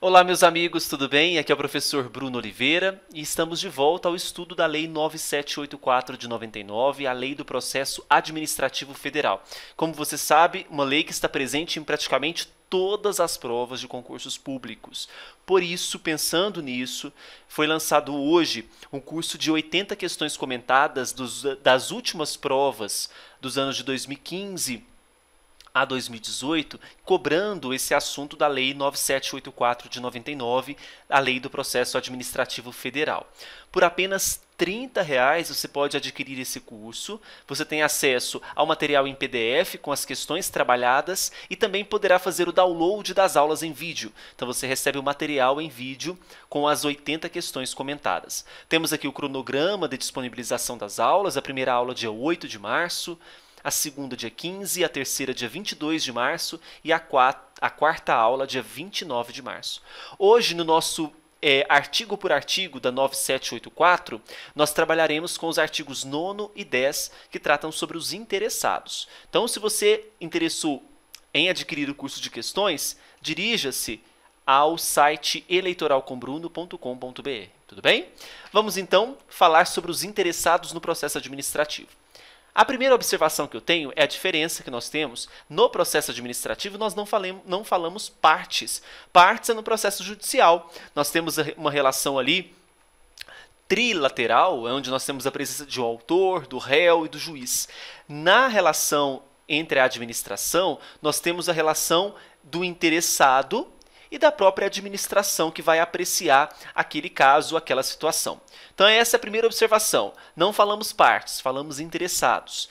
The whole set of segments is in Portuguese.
Olá, meus amigos, tudo bem? Aqui é o professor Bruno Oliveira e estamos de volta ao estudo da Lei 9784 de 99, a Lei do Processo Administrativo Federal. Como você sabe, uma lei que está presente em praticamente todas as provas de concursos públicos. Por isso, pensando nisso, foi lançado hoje um curso de 80 questões comentadas dos, das últimas provas dos anos de 2015 a 2018, cobrando esse assunto da Lei 9784 de 99, a Lei do Processo Administrativo Federal. Por apenas R$ 30 você pode adquirir esse curso. Você tem acesso ao material em PDF com as questões trabalhadas e também poderá fazer o download das aulas em vídeo. Então você recebe o material em vídeo com as 80 questões comentadas. Temos aqui o cronograma de disponibilização das aulas, a primeira aula dia 8 de março, a segunda dia 15, a terceira dia 22 de março e a, quatro, a quarta aula dia 29 de março. Hoje, no nosso é, artigo por artigo da 9784, nós trabalharemos com os artigos 9 e 10 que tratam sobre os interessados. Então, se você interessou em adquirir o curso de questões, dirija-se ao site eleitoralcombruno.com.br. Tudo bem? Vamos então falar sobre os interessados no processo administrativo. A primeira observação que eu tenho é a diferença que nós temos no processo administrativo, nós não, falemos, não falamos partes. Partes é no processo judicial. Nós temos uma relação ali trilateral, é onde nós temos a presença de um autor, do réu e do juiz. Na relação entre a administração, nós temos a relação do interessado e da própria administração que vai apreciar aquele caso, aquela situação. Então, essa é a primeira observação. Não falamos partes, falamos interessados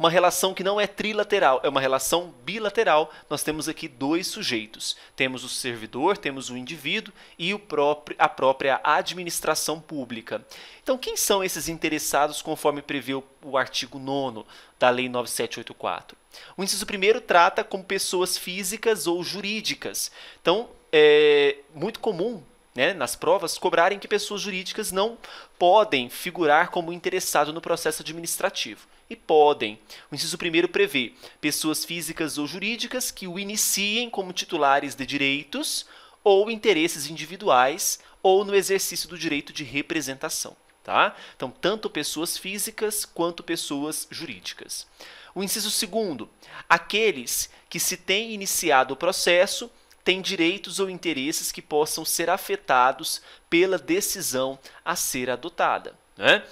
uma relação que não é trilateral, é uma relação bilateral. Nós temos aqui dois sujeitos. Temos o servidor, temos o indivíduo e o próprio, a própria administração pública. Então, quem são esses interessados conforme prevê o, o artigo 9 da Lei 9784? O inciso primeiro trata como pessoas físicas ou jurídicas. Então, é muito comum né, nas provas, cobrarem que pessoas jurídicas não podem figurar como interessado no processo administrativo. E podem. O inciso primeiro prevê pessoas físicas ou jurídicas que o iniciem como titulares de direitos ou interesses individuais ou no exercício do direito de representação. Tá? Então, tanto pessoas físicas quanto pessoas jurídicas. O inciso segundo, aqueles que se têm iniciado o processo tem direitos ou interesses que possam ser afetados pela decisão a ser adotada. Né?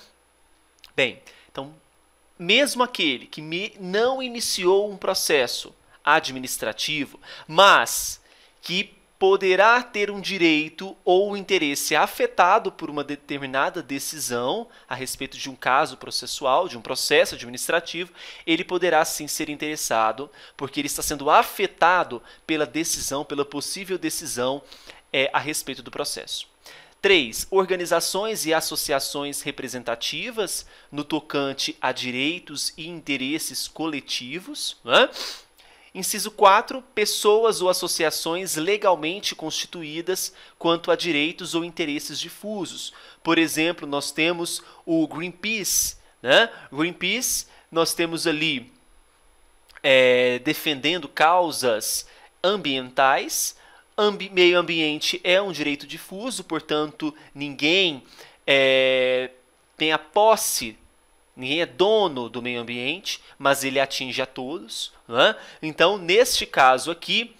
Bem, então, mesmo aquele que não iniciou um processo administrativo, mas que poderá ter um direito ou um interesse afetado por uma determinada decisão a respeito de um caso processual, de um processo administrativo, ele poderá sim ser interessado, porque ele está sendo afetado pela decisão, pela possível decisão é, a respeito do processo. 3. Organizações e associações representativas no tocante a direitos e interesses coletivos. Né? Inciso 4. Pessoas ou associações legalmente constituídas quanto a direitos ou interesses difusos. Por exemplo, nós temos o Greenpeace. Né? Greenpeace, nós temos ali é, defendendo causas ambientais. Ambi meio ambiente é um direito difuso, portanto, ninguém é, tem a posse Ninguém é dono do meio ambiente, mas ele atinge a todos. Né? Então, neste caso aqui,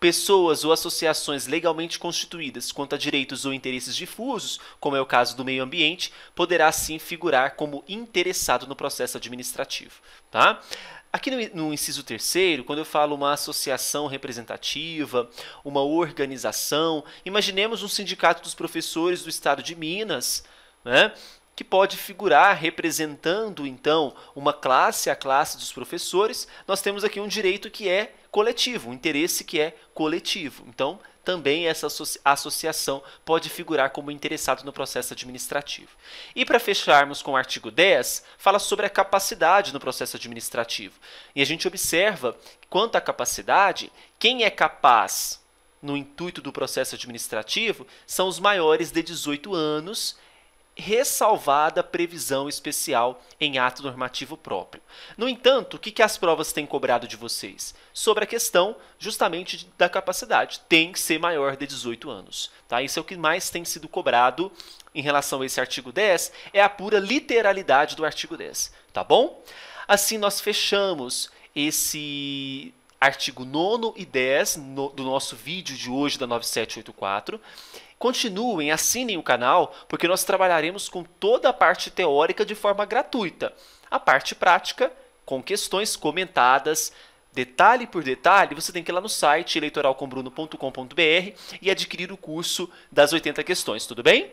pessoas ou associações legalmente constituídas quanto a direitos ou interesses difusos, como é o caso do meio ambiente, poderá sim figurar como interessado no processo administrativo. Tá? Aqui no, no inciso terceiro, quando eu falo uma associação representativa, uma organização, imaginemos um sindicato dos professores do estado de Minas, né? que pode figurar representando então uma classe, a classe dos professores. Nós temos aqui um direito que é coletivo, um interesse que é coletivo. Então, também essa associação pode figurar como interessado no processo administrativo. E para fecharmos com o artigo 10, fala sobre a capacidade no processo administrativo. E a gente observa, quanto à capacidade, quem é capaz no intuito do processo administrativo são os maiores de 18 anos ressalvada previsão especial em ato normativo próprio. No entanto, o que, que as provas têm cobrado de vocês? Sobre a questão justamente da capacidade. Tem que ser maior de 18 anos. Tá? Isso é o que mais tem sido cobrado em relação a esse artigo 10, é a pura literalidade do artigo 10. Tá bom? Assim, nós fechamos esse artigo 9 e 10 no, do nosso vídeo de hoje da 9784. Continuem, assinem o canal, porque nós trabalharemos com toda a parte teórica de forma gratuita. A parte prática, com questões comentadas, detalhe por detalhe, você tem que ir lá no site eleitoralcombruno.com.br e adquirir o curso das 80 questões, tudo bem?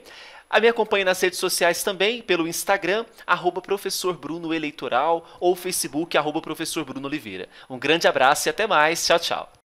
A me acompanhe nas redes sociais também, pelo Instagram, arroba professor Bruno Eleitoral ou Facebook, arroba professor Bruno Oliveira. Um grande abraço e até mais. Tchau, tchau.